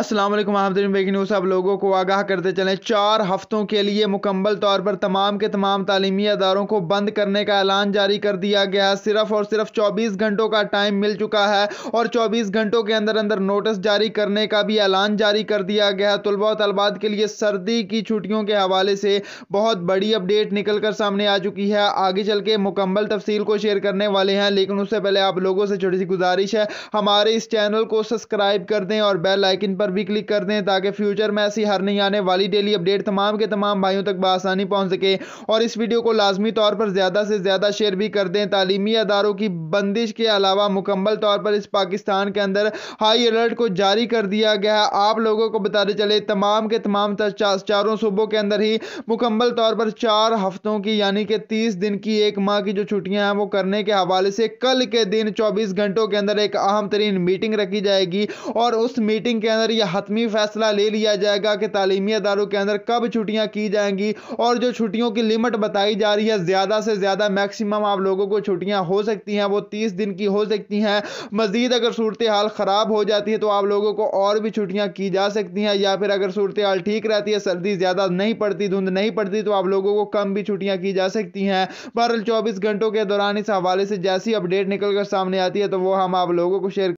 अस्सलाम वालेकुम अहमदीन न्यूज़ आप लोगों को आगाह करते चलें चार हफ्तों के लिए मुकम्मल तौर पर तमाम के तमाम तालीमी अदारों को बंद करने का ऐलान जारी कर दिया गया है सिर्फ और सिर्फ 24 घंटों का टाइम मिल चुका है और 24 घंटों के अंदर अंदर नोटिस जारी करने का भी ऐलान जारी कर दिया गया है तलबा तलबात के लिए सर्दी की छुट्टियों के हवाले से बहुत बड़ी अपडेट निकल कर सामने आ चुकी है आगे चल के मुकम्मल तफसील को शेयर करने वाले हैं लेकिन उससे पहले आप लोगों से छोटी सी गुजारिश है हमारे इस चैनल को सब्सक्राइब कर दें और बेल आइकन पर पर भी क्लिक कर दें ताकि फ्यूचर में ऐसी हर नहीं आने वाली डेली अपडेट तमाम के तमाम भाइयों तक बसानी पहुँच सके और इस वीडियो को लाजमी तौर पर ज़्यादा से ज़्यादा शेयर भी कर दें तालीमी अदारों की बंदिश के अलावा मुकम्मल तौर पर इस पाकिस्तान के अंदर हाई अलर्ट को जारी कर दिया गया है आप लोगों को बताते चले तमाम के तमाम चारों सूबों के अंदर ही मुकम्मल तौर पर चार हफ्तों की यानी कि तीस दिन की एक माह की जो छुट्टियाँ हैं वो करने के हवाले से कल के दिन चौबीस घंटों के अंदर एक अहम तरीन मीटिंग रखी जाएगी और उस मीटिंग के अंदर यह हतमी फैसला ले लिया जाएगा कि तालीमी इदारों के अंदर कब छुट्टियाँ की जाएंगी और जो छुट्टियों की लिमिट बताई जा रही है ज़्यादा से ज़्यादा मैक्सिमम आप लोगों को छुट्टियाँ हो सकती हैं वो तीस दिन की हो सकती हैं मज़ीद अगर सूरत हाल ख़राब हो जाती है तो आप लोगों को और भी छुट्टियाँ की जा सकती हैं या फिर अगर सूरत हाल ठीक रहती है सर्दी ज़्यादा नहीं पड़ती धुंध नहीं पड़ती तो आप लोगों को कम भी छुट्टियाँ की जा सकती हैं बहरल चौबीस घंटों के दौरान इस हवाले से जैसी अपडेट निकल कर सामने आती है तो वो हम आप लोगों को शेयर